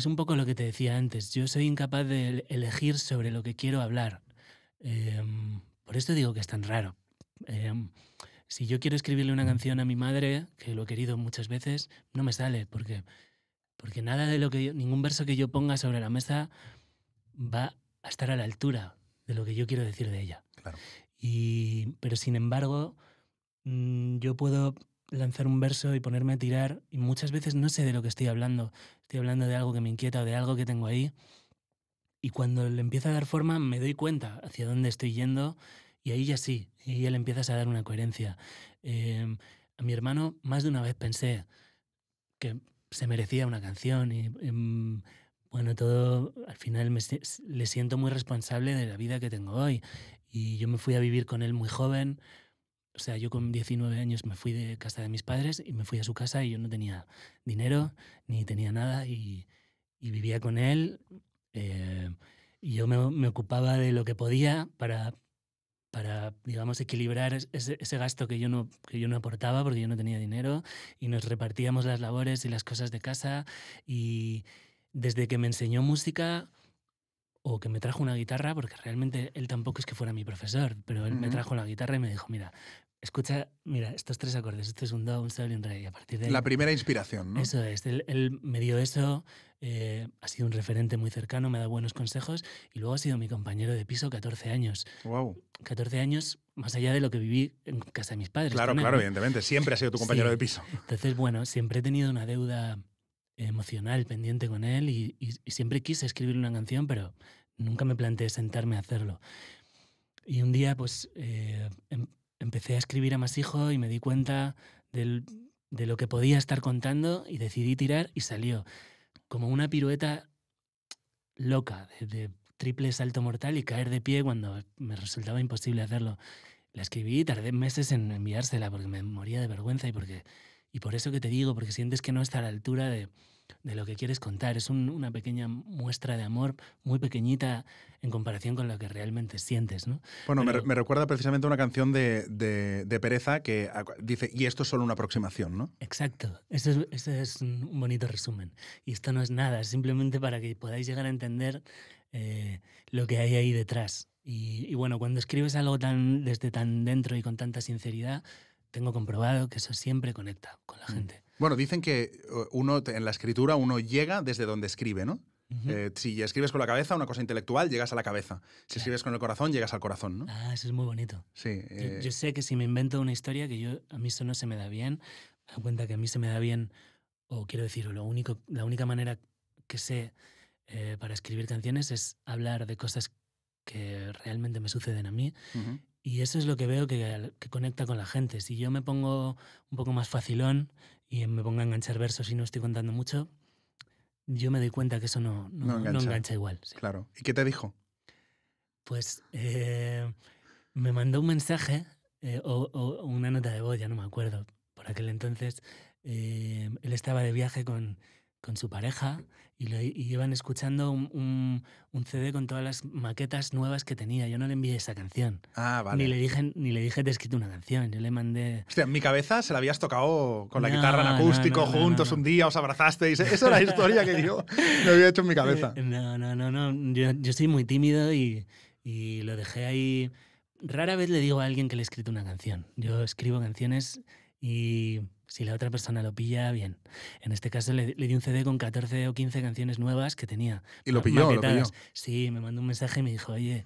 Es un poco lo que te decía antes. Yo soy incapaz de elegir sobre lo que quiero hablar. Em, por esto digo que es tan raro. Em, si yo quiero escribirle una mm. canción a mi madre, que lo he querido muchas veces, no me sale, porque, porque nada de lo que ningún verso que yo ponga sobre la mesa va a estar a la altura de lo que yo quiero decir de ella. Claro. Y, pero sin embargo, mm, yo puedo lanzar un verso y ponerme a tirar y muchas veces no sé de lo que estoy hablando. Estoy hablando de algo que me inquieta o de algo que tengo ahí. Y cuando le empieza a dar forma me doy cuenta hacia dónde estoy yendo y ahí ya sí, y ya le empiezas a dar una coherencia. Em, a mi hermano más de una vez pensé que se merecía una canción y, em, bueno, todo al final le siento muy responsable de la vida que tengo hoy. Y yo me fui a vivir con él muy joven o sea, yo con 19 años me fui de casa de mis padres y me fui a su casa y yo no tenía dinero ni tenía nada y, vivía con él. Eh, y yo me, ocupaba de lo que podía para, para digamos, equilibrar ese, ese, gasto que yo, no, que yo no aportaba porque yo no tenía dinero y nos repartíamos las labores y las cosas de casa. Y desde que me enseñó música, o que me trajo una guitarra, porque realmente él tampoco es que fuera mi profesor, pero él me trajo la guitarra y me dijo, mira, escucha, mira, estos tres acordes, Este es un do, un sol y un re, a partir de La primera inspiración, ¿no? Eso es, él, me dio eso, eh, ha sido un referente muy cercano, me ha dado buenos consejos, y luego ha sido mi compañero de piso 14 años. Wow. 14 años más allá de lo que viví en casa de mis padres. Claro, claro, evidentemente, siempre ha sido tu compañero de piso. Entonces, bueno, siempre he tenido una deuda emocional pendiente con él y, siempre quise escribir una canción, pero nunca me planteé sentarme a hacerlo. Y un día pues eh, em, empecé a escribir a hijo y me di cuenta de lo que podía estar contando y decidí tirar y salió como una pirueta loca de, triple salto mortal y caer de pie cuando me resultaba imposible hacerlo. La escribí y tardé meses en enviársela porque me moría de vergüenza y porque y por eso que te digo, porque sientes que no está a la altura de, de lo que quieres contar. Es una pequeña muestra de amor muy pequeñita en comparación con lo que realmente sientes. ¿no? Bueno, me, recuerda precisamente una canción de, de, Pereza que dice, y esto es solo una aproximación, ¿no? Exacto, ese es, este un bonito resumen. Y esto no es nada, simplemente para que podáis llegar a entender eh, lo que hay ahí detrás. Y, bueno, cuando escribes algo tan, desde tan dentro y con tanta sinceridad, tengo comprobado que eso siempre conecta con la mm. gente. Bueno, dicen que eh, uno en la escritura uno llega desde donde escribe, ¿no? Eh, si escribes con la cabeza, una cosa intelectual, llegas a la cabeza. Si escribes con el corazón, llegas al corazón, ¿no? Ah, eso es muy bonito. Sí. Yo, eh. sé que si me invento una historia que yo a mí eso no se me da bien, me cuenta que a mí se me da bien, o quiero decir, lo único, la única manera que sé para escribir canciones es hablar de cosas que realmente me suceden a mí. Y eso es lo que veo que, que, conecta con la gente. Si yo me pongo un poco más facilón y me ponga a enganchar versos y no estoy contando mucho, yo me doy cuenta que eso no, engancha. igual. Claro. ¿Y qué te dijo? Pues eh, me mandó un mensaje eh, o, una nota de voz, ya no me acuerdo, por aquel entonces. Eh, él estaba de viaje con, con su pareja y, iban escuchando un, CD con todas las maquetas nuevas que tenía. Yo no le envié esa canción. Ah, Ni le dije, ni le dije te he escrito una canción. Yo le mandé. Hostia, en mi cabeza se la habías tocado con la guitarra en acústico juntos un día, os abrazasteis. Esa era la historia que yo me había hecho en mi cabeza. No, no, no, no. Yo, yo soy muy tímido y, y lo dejé ahí. Rara vez le digo a alguien que le he escrito una canción. Yo escribo canciones y si la otra persona lo pilla, bien. En este caso le, di un CD con 14 o 15 canciones nuevas que tenía. ¿Y lo pilló, Sí, me mandó un mensaje y me dijo, oye,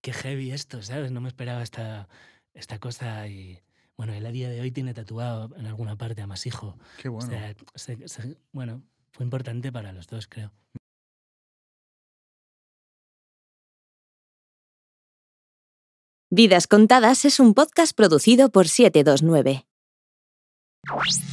qué heavy esto, ¿sabes? No me esperaba esta, esta cosa y... Bueno, él a día de hoy tiene tatuado en alguna parte a Masijo. Qué bueno. bueno, fue importante para los dos, creo. Vidas Contadas es un podcast producido por 729. you